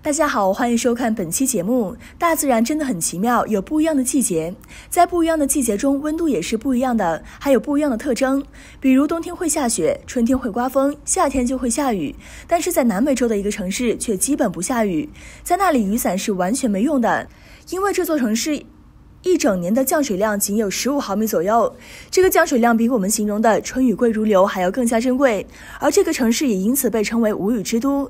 大家好，欢迎收看本期节目。大自然真的很奇妙，有不一样的季节，在不一样的季节中，温度也是不一样的，还有不一样的特征。比如冬天会下雪，春天会刮风，夏天就会下雨。但是在南美洲的一个城市却基本不下雨，在那里雨伞是完全没用的，因为这座城市一整年的降水量仅有十五毫米左右。这个降水量比我们形容的春雨贵如流”还要更加珍贵，而这个城市也因此被称为无雨之都。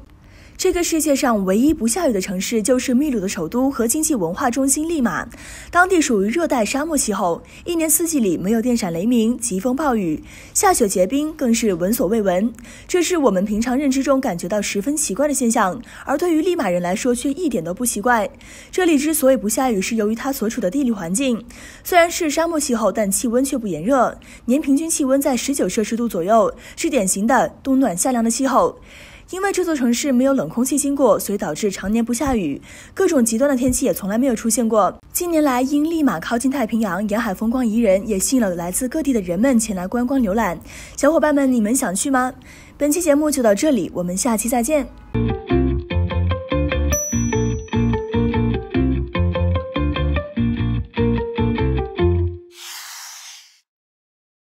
这个世界上唯一不下雨的城市，就是秘鲁的首都和经济文化中心利马。当地属于热带沙漠气候，一年四季里没有电闪雷鸣、疾风暴雨、下雪结冰，更是闻所未闻。这是我们平常认知中感觉到十分奇怪的现象，而对于利马人来说却一点都不奇怪。这里之所以不下雨，是由于它所处的地理环境。虽然是沙漠气候，但气温却不炎热，年平均气温在十九摄氏度左右，是典型的冬暖夏凉的气候。因为这座城市没有冷空气经过，所以导致常年不下雨，各种极端的天气也从来没有出现过。近年来，因立马靠近太平洋，沿海风光宜人，也吸引了来自各地的人们前来观光浏览。小伙伴们，你们想去吗？本期节目就到这里，我们下期再见。